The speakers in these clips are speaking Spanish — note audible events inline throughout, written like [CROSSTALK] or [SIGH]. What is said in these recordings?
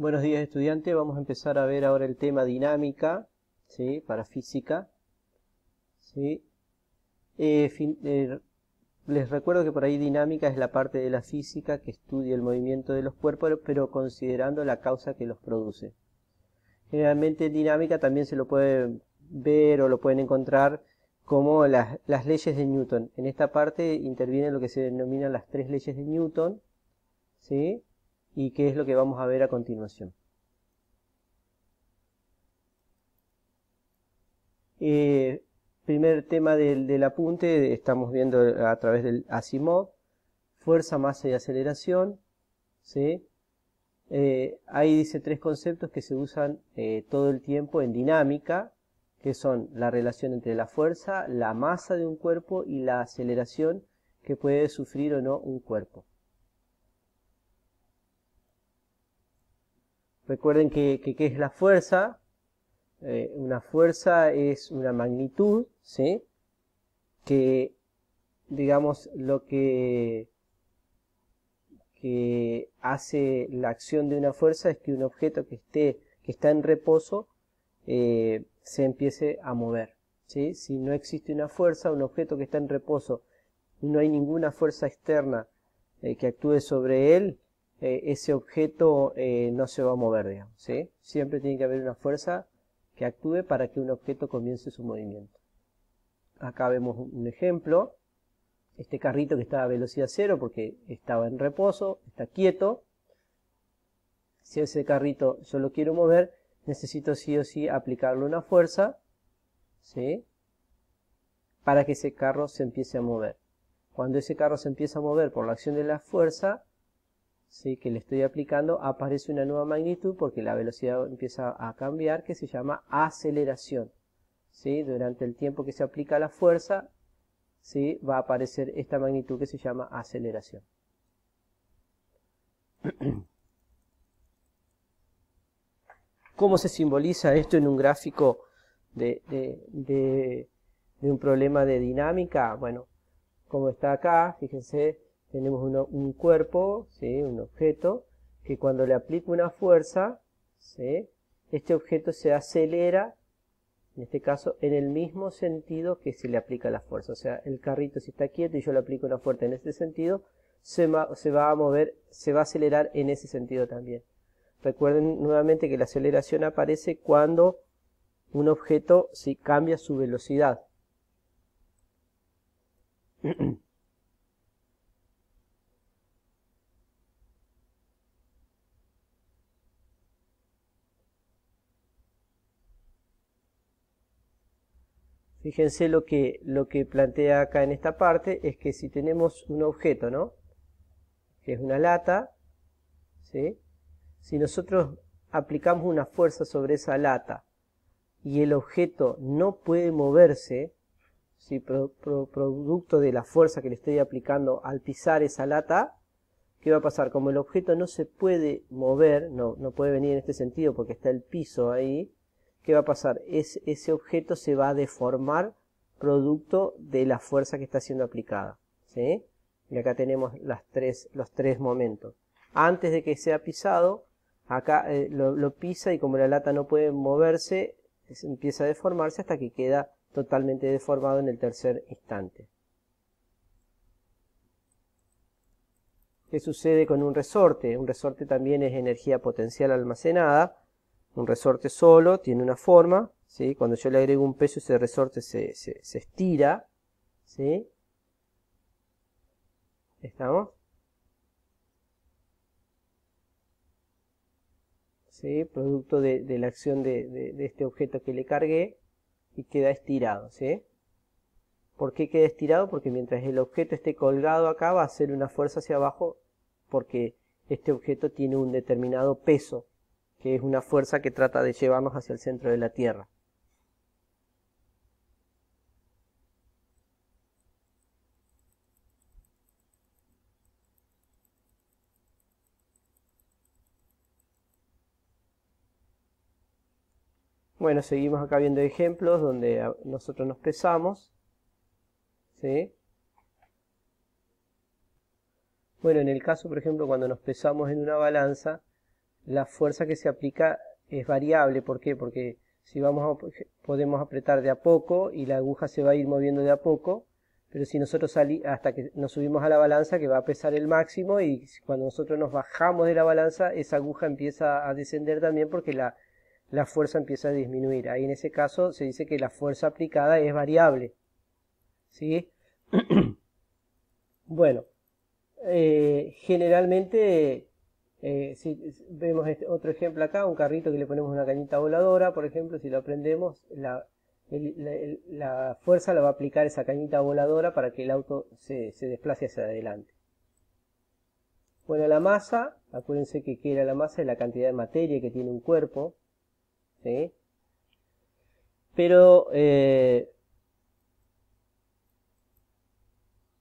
Buenos días estudiante, vamos a empezar a ver ahora el tema dinámica, ¿sí? Para física, ¿sí? Eh, eh, les recuerdo que por ahí dinámica es la parte de la física que estudia el movimiento de los cuerpos, pero considerando la causa que los produce. Generalmente dinámica también se lo puede ver o lo pueden encontrar como las, leyes de Newton. En esta parte intervienen lo que se denominan las tres leyes de Newton, ¿sí? y qué es lo que vamos a ver a continuación. Eh, primer tema del, del, apunte, estamos viendo a través del Asimov, fuerza, masa y aceleración. Eh, ahí dice tres conceptos que se usan eh, todo el tiempo en dinámica, que son la relación entre la fuerza, la masa de un cuerpo y la aceleración que puede sufrir o no un cuerpo. Recuerden que, ¿qué es la fuerza. Eh, una fuerza es una magnitud, ¿sí? Que, digamos, lo que, que hace la acción de una fuerza es que un objeto que, esté, que está en reposo eh, se empiece a mover. Si no existe una fuerza, un objeto que está en reposo, no hay ninguna fuerza externa eh, que actúe sobre él, eh, ese objeto eh, no se va a mover, Siempre tiene que haber una fuerza que actúe para que un objeto comience su movimiento. Acá vemos un ejemplo. Este carrito que está a velocidad cero porque estaba en reposo, está quieto. Si ese carrito yo lo quiero mover, necesito sí o sí aplicarle una fuerza, ¿sí? Para que ese carro se empiece a mover. Cuando ese carro se empieza a mover por la acción de la fuerza, ¿sí? que le estoy aplicando aparece una nueva magnitud porque la velocidad empieza a cambiar que se llama aceleración. ¿sí? Durante el tiempo que se aplica la fuerza ¿sí? va a aparecer esta magnitud que se llama aceleración. [CLEARS THROAT] ¿Cómo se simboliza esto en un gráfico de, de, de, de un problema de dinámica? Bueno, como está acá, fíjense, tenemos un cuerpo, ¿sí? un objeto, que cuando le aplico una fuerza, ¿sí? este objeto se acelera, en este caso, en el mismo sentido que se le aplica la fuerza. O sea, el carrito si está quieto y yo le aplico una fuerza en este sentido, se, se va a mover, se va a acelerar en ese sentido también. Recuerden nuevamente que la aceleración aparece cuando un objeto si cambia su velocidad. [CLEARS THROAT] Fíjense lo que, lo que plantea acá en esta parte, es que si tenemos un objeto, ¿no? Que es una lata, Si nosotros aplicamos una fuerza sobre esa lata y el objeto no puede moverse, si producto de la fuerza que le estoy aplicando al pisar esa lata, ¿qué va a pasar? Como el objeto no se puede mover, no, no puede venir en este sentido porque está el piso ahí, ¿qué va a pasar? Es, ese objeto se va a deformar producto de la fuerza que está siendo aplicada. ¿sí? Y acá tenemos tres, los tres momentos. Antes de que sea pisado, acá eh, lo, pisa y como la lata no puede moverse, empieza a deformarse hasta que queda totalmente deformado en el tercer instante. ¿Qué sucede con un resorte? Un resorte también es energía potencial almacenada un resorte solo, tiene una forma, ¿sí? cuando yo le agrego un peso ese resorte se, estira, ¿estamos? producto de, la acción de, este objeto que le cargué y queda estirado, ¿sí? ¿Por qué queda estirado? Porque mientras el objeto esté colgado acá va a hacer una fuerza hacia abajo porque este objeto tiene un determinado peso, que es una fuerza que trata de llevarnos hacia el centro de la Tierra. Bueno, seguimos acá viendo ejemplos donde nosotros nos pesamos. Bueno, en el caso, por ejemplo, cuando nos pesamos en una balanza, la fuerza que se aplica es variable. ¿Por qué? Porque si vamos podemos apretar de a poco y la aguja se va a ir moviendo de a poco, pero si nosotros salimos hasta que nos subimos a la balanza que va a pesar el máximo y cuando nosotros nos bajamos de la balanza esa aguja empieza a descender también porque la, fuerza empieza a disminuir. Ahí en ese caso se dice que la fuerza aplicada es variable. ¿Sí? [CLEARS THROAT] bueno, eh, generalmente eh, si vemos este otro ejemplo acá, un carrito que le ponemos una cañita voladora, por ejemplo, si lo aprendemos, la, fuerza la va a aplicar esa cañita voladora para que el auto se, desplace hacia adelante. Bueno, la masa, acuérdense que qué era la masa, es la cantidad de materia que tiene un cuerpo. Pero eh,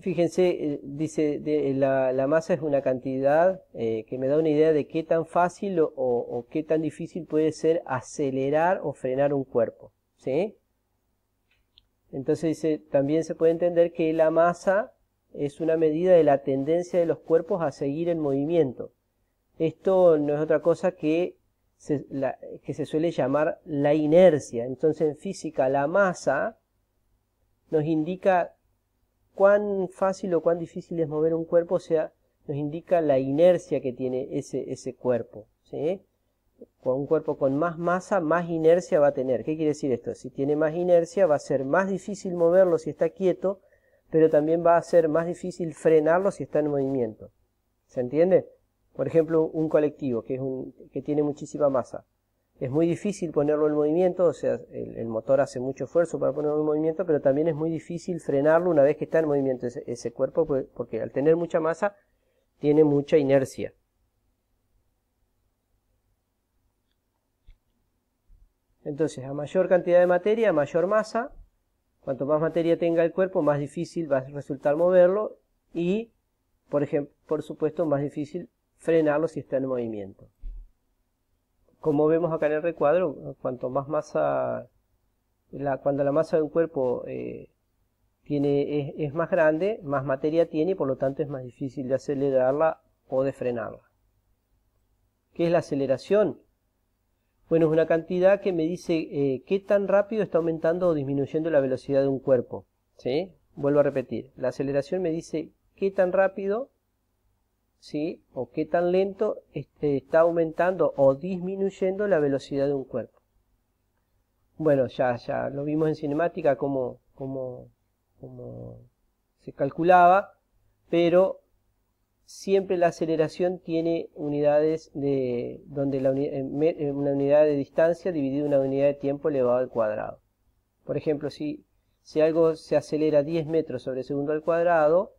Fíjense, eh, dice, de, la, masa es una cantidad eh, que me da una idea de qué tan fácil o, qué tan difícil puede ser acelerar o frenar un cuerpo. ¿sí? Entonces dice, también se puede entender que la masa es una medida de la tendencia de los cuerpos a seguir el movimiento. Esto no es otra cosa que que se suele llamar la inercia. Entonces en física la masa nos indica cuán fácil o cuán difícil es mover un cuerpo, o sea, nos indica la inercia que tiene ese, ese cuerpo. ¿sí? un cuerpo con más masa, más inercia va a tener. ¿Qué quiere decir esto? Si tiene más inercia, va a ser más difícil moverlo si está quieto, pero también va a ser más difícil frenarlo si está en movimiento. ¿Se entiende? Por ejemplo, un colectivo que, es un, que tiene muchísima masa es muy difícil ponerlo en movimiento, o sea, el, motor hace mucho esfuerzo para ponerlo en movimiento, pero también es muy difícil frenarlo una vez que está en movimiento ese, cuerpo, porque, porque al tener mucha masa, tiene mucha inercia. Entonces, a mayor cantidad de materia, mayor masa, cuanto más materia tenga el cuerpo, más difícil va a resultar moverlo y, por, ejemplo, por supuesto, más difícil frenarlo si está en movimiento como vemos acá en el recuadro, cuanto más masa, cuando la masa de un cuerpo eh, tiene, es, más grande, más materia tiene y por lo tanto es más difícil de acelerarla o de frenarla. ¿Qué es la aceleración? Bueno, es una cantidad que me dice eh, qué tan rápido está aumentando o disminuyendo la velocidad de un cuerpo. ¿sí? Vuelvo a repetir, la aceleración me dice qué tan rápido o qué tan lento este, está aumentando o disminuyendo la velocidad de un cuerpo. Bueno, ya, ya lo vimos en cinemática como, se calculaba, pero siempre la aceleración tiene unidades de donde la una unidad de distancia dividida una unidad de tiempo elevado al cuadrado. Por ejemplo, si, si algo se acelera 10 metros sobre segundo al cuadrado,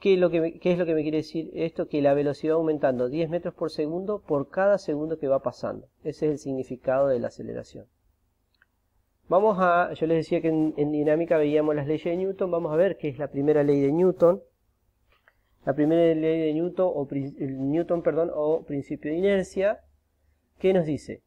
¿Qué es, lo que me, es lo que me quiere decir esto? Que la velocidad va aumentando 10 metros por segundo por cada segundo que va pasando. Ese es el significado de la aceleración. Vamos a, yo les decía que en, dinámica veíamos las leyes de Newton, vamos a ver qué es la primera ley de Newton. La primera ley de Newton o, Newton, perdón, o principio de inercia, que nos dice,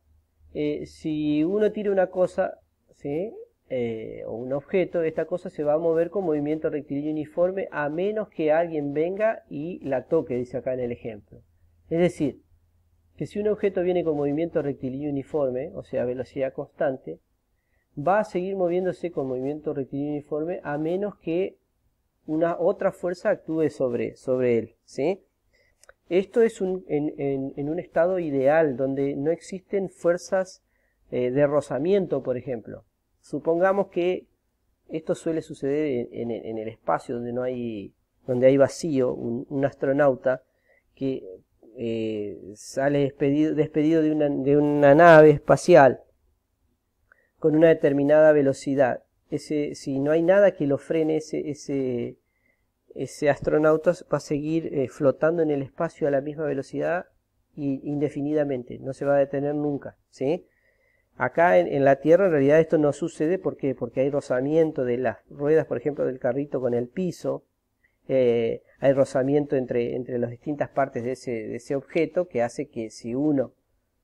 eh, si uno tira una cosa, ¿sí? Eh, o un objeto, esta cosa se va a mover con movimiento rectilíneo uniforme a menos que alguien venga y la toque, dice acá en el ejemplo. Es decir, que si un objeto viene con movimiento rectilíneo uniforme, o sea, velocidad constante, va a seguir moviéndose con movimiento rectilíneo uniforme a menos que una otra fuerza actúe sobre, sobre él. Esto es en, un estado ideal donde no existen fuerzas eh, de rozamiento, por ejemplo. Supongamos que esto suele suceder en, el espacio donde no hay, donde hay vacío, un, astronauta que eh, sale despedido, de, una, nave espacial con una determinada velocidad. Ese, si no hay nada que lo frene, ese, ese, astronauta va a seguir eh, flotando en el espacio a la misma velocidad indefinidamente, no se va a detener nunca, ¿sí? Acá en, la Tierra en realidad esto no sucede ¿por porque hay rozamiento de las ruedas, por ejemplo, del carrito con el piso, eh, hay rozamiento entre, entre las distintas partes de ese, de ese objeto que hace que si uno,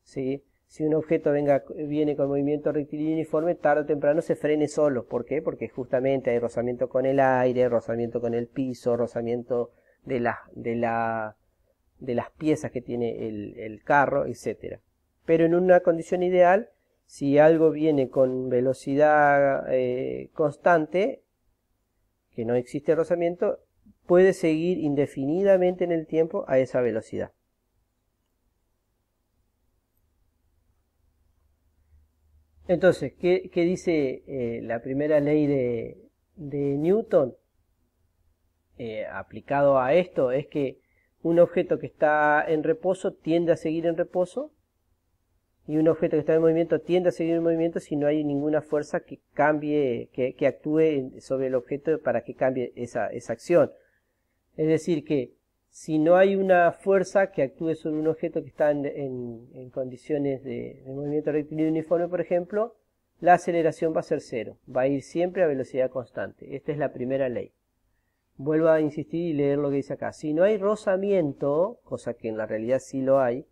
si un objeto venga, viene con movimiento rectilíneo uniforme, tarde o temprano se frene solo. ¿Por qué? Porque justamente hay rozamiento con el aire, rozamiento con el piso, rozamiento de, la, de, la, de las piezas que tiene el, el carro, etc. Pero en una condición ideal, si algo viene con velocidad eh, constante, que no existe rozamiento, puede seguir indefinidamente en el tiempo a esa velocidad. Entonces, ¿qué, dice eh, la primera ley de, Newton eh, aplicado a esto? Es que un objeto que está en reposo tiende a seguir en reposo y un objeto que está en movimiento tiende a seguir en movimiento si no hay ninguna fuerza que cambie, que, actúe sobre el objeto para que cambie esa, acción. Es decir, que si no hay una fuerza que actúe sobre un objeto que está en, condiciones de, de movimiento rectilíneo uniforme, por ejemplo, la aceleración va a ser cero, va a ir siempre a velocidad constante. Esta es la primera ley. Vuelvo a insistir y leer lo que dice acá. Si no hay rozamiento, cosa que en la realidad sí lo hay,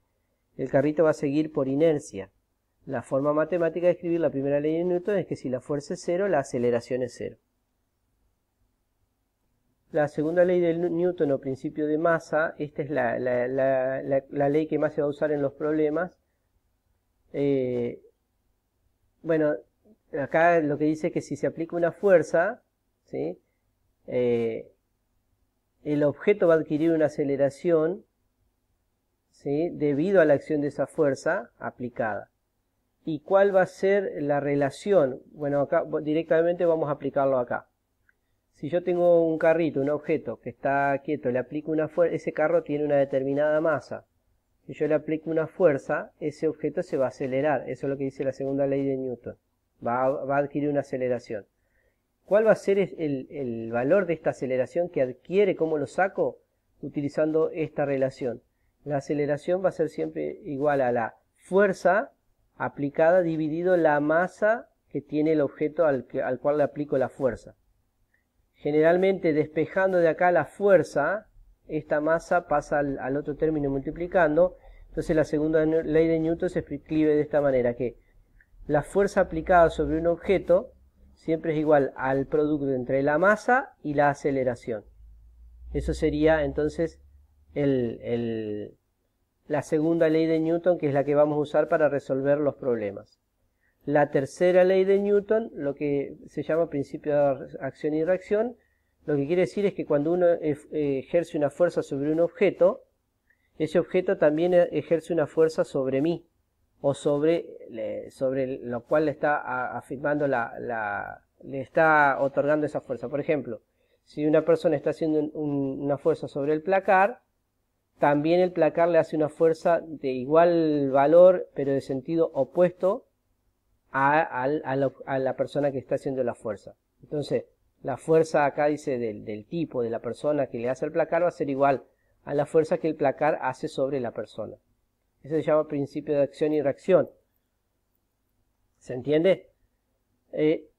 el carrito va a seguir por inercia. La forma matemática de escribir la primera ley de Newton es que si la fuerza es cero, la aceleración es cero. La segunda ley de Newton o principio de masa, esta es la, ley que más se va a usar en los problemas. Eh, bueno, acá lo que dice es que si se aplica una fuerza, eh, el objeto va a adquirir una aceleración debido a la acción de esa fuerza aplicada. ¿Y cuál va a ser la relación? Bueno, directamente vamos a aplicarlo acá. Si yo tengo un carrito, un objeto que está quieto, le aplico una fuerza, ese carro tiene una determinada masa. Si yo le aplico una fuerza, ese objeto se va a acelerar. Eso es lo que dice la segunda ley de Newton. Va a, adquirir una aceleración. ¿Cuál va a ser el, el valor de esta aceleración que adquiere? ¿Cómo lo saco? Utilizando esta relación la aceleración va a ser siempre igual a la fuerza aplicada dividido la masa que tiene el objeto al, al cual le aplico la fuerza. Generalmente despejando de acá la fuerza, esta masa pasa al, al otro término multiplicando, entonces la segunda ley de Newton se escribe de esta manera, que la fuerza aplicada sobre un objeto siempre es igual al producto entre la masa y la aceleración. Eso sería entonces la segunda ley de Newton, que es la que vamos a usar para resolver los problemas. La tercera ley de Newton, lo que se llama principio de acción y reacción, lo que quiere decir es que cuando uno ejerce una fuerza sobre un objeto, ese objeto también e, ejerce una fuerza sobre mí, o sobre, sobre lo cual le está afirmando la, la, le está otorgando esa fuerza. Por ejemplo, si una persona está haciendo una fuerza sobre el placar, también el placar le hace una fuerza de igual valor, pero de sentido opuesto a, la, persona que está haciendo la fuerza. Entonces, la fuerza acá dice del, tipo de la persona que le hace el placar va a ser igual a la fuerza que el placar hace sobre la persona. Eso se llama principio de acción y reacción. ¿Se entiende? Eh,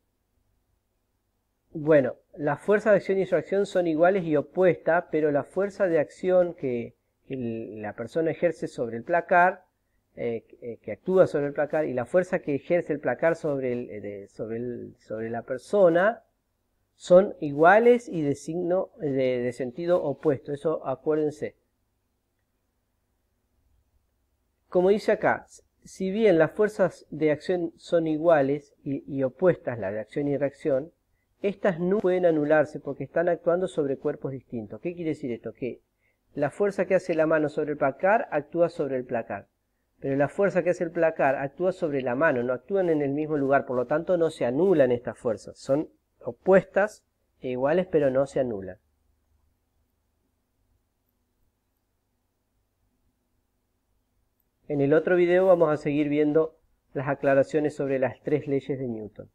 bueno, las fuerzas de acción y reacción son iguales y opuestas, pero la fuerza de acción que, la persona ejerce sobre el placar, eh, eh, que, actúa sobre el placar, y la fuerza que ejerce el placar sobre, el, eh, sobre, la persona son iguales y de signo de, sentido opuesto. Eso acuérdense. Como dice acá, si bien las fuerzas de acción son iguales y, opuestas, la de acción y reacción, estas no pueden anularse porque están actuando sobre cuerpos distintos. ¿Qué quiere decir esto? Que la fuerza que hace la mano sobre el placar actúa sobre el placar. Pero la fuerza que hace el placar actúa sobre la mano, no actúan en el mismo lugar, por lo tanto no se anulan estas fuerzas. Son opuestas e iguales, pero no se anulan. En el otro video vamos a seguir viendo las aclaraciones sobre las tres leyes de Newton.